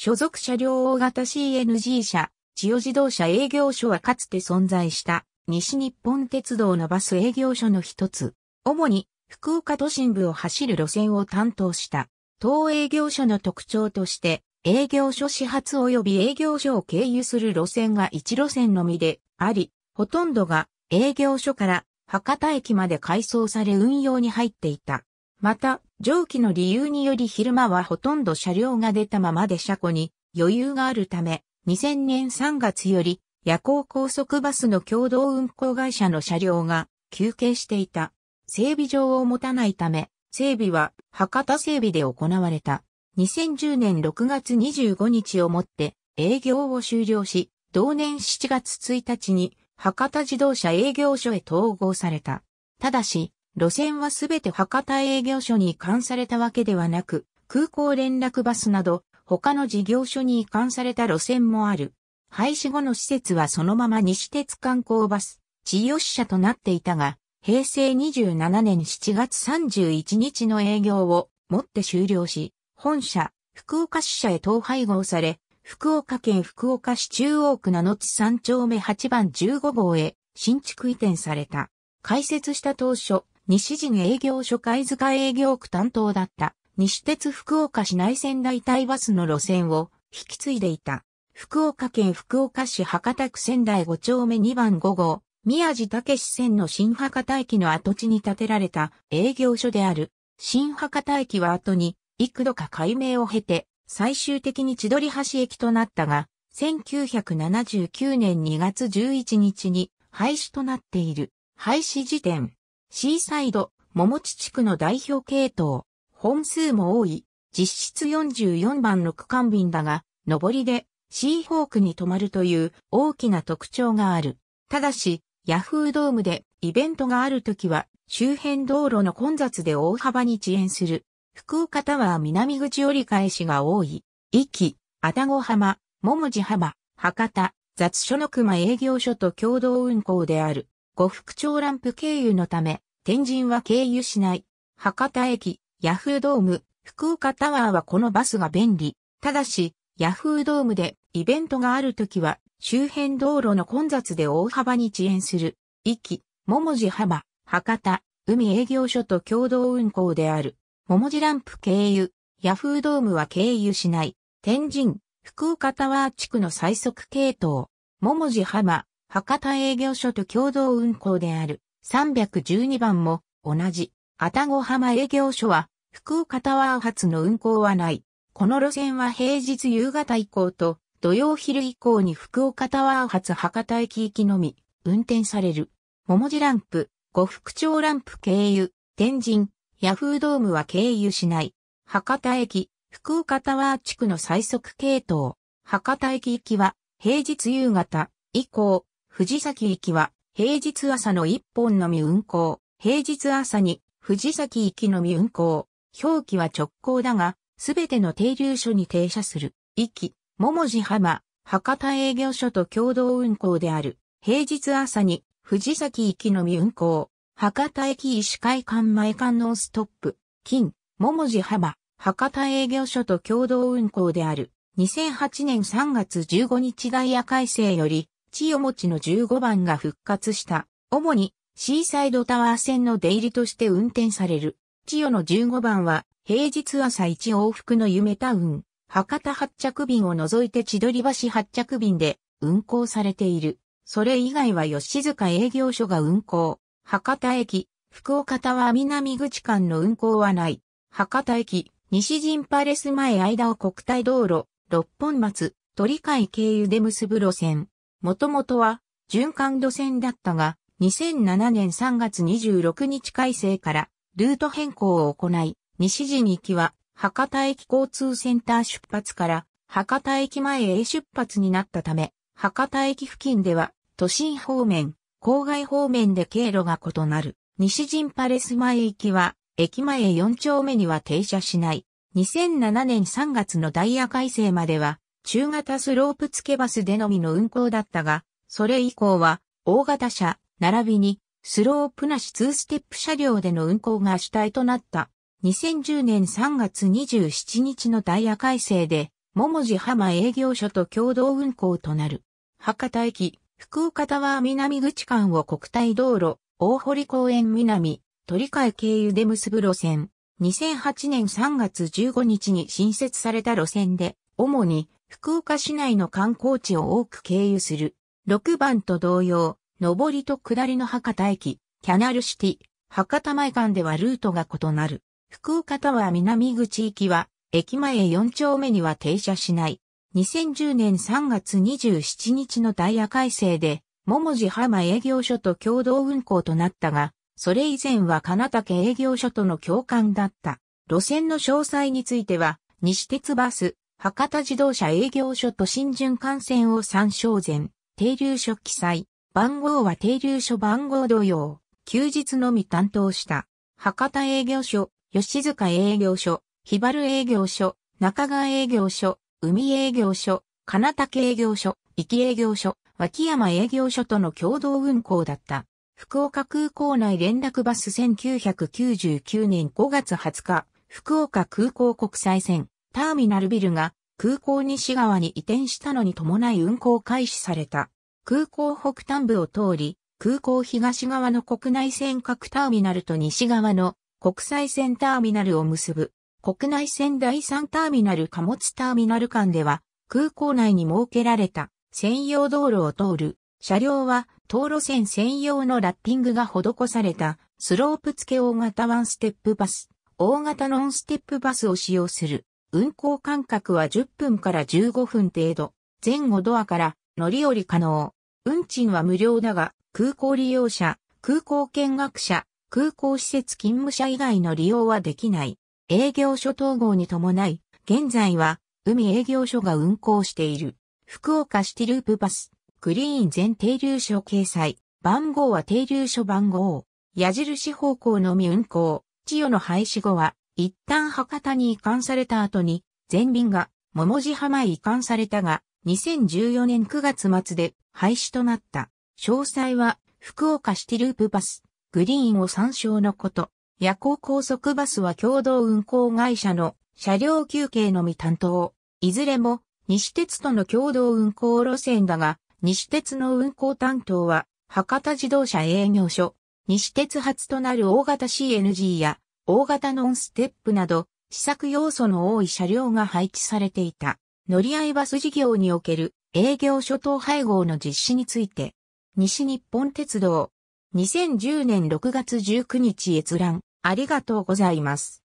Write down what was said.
所属車両大型 CNG 車、千代自動車営業所はかつて存在した西日本鉄道のバス営業所の一つ。主に福岡都心部を走る路線を担当した。当営業所の特徴として、営業所始発及び営業所を経由する路線が一路線のみであり、ほとんどが営業所から博多駅まで改装され運用に入っていた。また、蒸気の理由により昼間はほとんど車両が出たままで車庫に余裕があるため、2000年3月より夜行高速バスの共同運行会社の車両が休憩していた。整備場を持たないため、整備は博多整備で行われた。2010年6月25日をもって営業を終了し、同年7月1日に博多自動車営業所へ統合された。ただし、路線はすべて博多営業所に移管されたわけではなく、空港連絡バスなど他の事業所に移管された路線もある。廃止後の施設はそのまま西鉄観光バス、千代支社となっていたが、平成27年7月31日の営業をもって終了し、本社、福岡支社へ統廃合され、福岡県福岡市中央区七地3丁目8番15号へ新築移転された。開設した当初、西陣営業所貝塚営業区担当だった西鉄福岡市内線代替バスの路線を引き継いでいた。福岡県福岡市博多区仙台5丁目2番5号、宮地武線の新博多駅の跡地に建てられた営業所である。新博多駅は後に幾度か改名を経て、最終的に千鳥橋駅となったが、1979年2月11日に廃止となっている。廃止時点、シーサイド、桃地地区の代表系統、本数も多い、実質44番の区間便だが、上りでシーホークに泊まるという大きな特徴がある。ただし、ヤフードームでイベントがあるときは周辺道路の混雑で大幅に遅延する。福岡タワー南口折り返しが多い。壱岐、愛宕浜、桃地浜、博多、雑所の熊営業所と共同運行である。呉服町ランプ経由のため、天神は経由しない。博多駅、ヤフードーム、福岡タワーはこのバスが便利。ただし、ヤフードームでイベントがあるときは、周辺道路の混雑で大幅に遅延する。駅、桃地浜、博多、海営業所と共同運行である。桃地ランプ経由、ヤフードームは経由しない。天神、福岡タワー地区の最速系統。桃地浜、博多営業所と共同運行である312番も同じ、愛宕浜営業所は福岡タワー発の運行はない。この路線は平日夕方以降と土曜昼以降に福岡タワー発博多駅行きのみ運転される。桃地ランプ、呉服町ランプ経由、天神、ヤフードームは経由しない。博多駅、福岡タワー地区の最速系統。博多駅行きは平日夕方以降、藤崎行きは、平日朝の一本のみ運行。平日朝に、藤崎行きのみ運行。表記は直行だが、すべての停留所に停車する。行き、桃地浜、博多営業所と共同運行である。平日朝に、藤崎行きのみ運行。博多駅医師会館前観のストップ。近、桃地浜、博多営業所と共同運行である。2008年3月15日ダイヤ改正より、千代持の15番が復活した、主にシーサイドタワー線の出入りとして運転される。千代の15番は、平日朝1往復の夢タウン、博多発着便を除いて千鳥橋発着便で運行されている。それ以外は吉塚営業所が運行。博多駅、福岡タワー南口間の運行はない。博多駅、西陣パレス前間を国体道路、六本松、鳥海経由で結ぶ路線。もともとは循環路線だったが、2007年3月26日改正からルート変更を行い、西陣行きは博多駅交通センター出発から博多駅前へ出発になったため、博多駅付近では都心方面、郊外方面で経路が異なる。西陣パレス前行きは駅前4丁目には停車しない。2007年3月のダイヤ改正までは中型スロープ付けバスでのみの運行だったが、それ以降は大型車並びにスロープなし2ステップ車両での運行が主体となった。2010年3月27日のダイヤ改正で、桃地浜営業所と共同運行となる。博多駅、福岡タワー南口間を国体道路、大堀公園南、鳥海経由で結ぶ路線。2008年3月15日に新設された路線で、主に福岡市内の観光地を多く経由する。6番と同様、上りと下りの博多駅、キャナルシティ、博多前間ではルートが異なる。福岡タワー南口行きは、駅前4丁目には停車しない。2010年3月27日のダイヤ改正で、桃地浜営業所と共同運行となったが、それ以前は金竹営業所との共感だった。路線の詳細については、西鉄バス、博多自動車営業所と新巡幹線を参照前、停留所記載。番号は停留所番号同様、休日のみ担当した。博多営業所、吉塚営業所、日原営業所、中川営業所、海営業所、金竹営業所、行き営業所、脇山営業所との共同運行だった。福岡空港内連絡バス1999年5月20日、福岡空港国際線、ターミナルビルが空港西側に移転したのに伴い運行開始された。空港北端部を通り、空港東側の国内線各ターミナルと西側の国際線ターミナルを結ぶ。国内線第3ターミナル貨物ターミナル間では、空港内に設けられた専用道路を通る。車両は、道路線専用のラッピングが施された、スロープ付け大型ワンステップバス、大型ノンステップバスを使用する。運行間隔は10分から15分程度。前後ドアから乗り降り可能。運賃は無料だが、空港利用者、空港見学者、空港施設勤務者以外の利用はできない。営業所統合に伴い、現在は海営業所が運行している。福岡シティループバス、グリーン全停留所掲載。番号は停留所番号。矢印方向のみ運行。千代の廃止後は一旦博多に移管された後に、全便が桃地浜へ移管されたが、2014年9月末で廃止となった。詳細は、福岡シティループバス、グリーンを参照のこと。夜行高速バスは共同運行会社の車両休憩のみ担当。いずれも西鉄との共同運行路線だが、西鉄の運行担当は博多自動車営業所、西鉄発となる大型 CNG や大型ノンステップなど、試作要素の多い車両が配置されていた、乗り合いバス事業における営業諸島配合の実施について、西日本鉄道、2010年6月19日閲覧、ありがとうございます。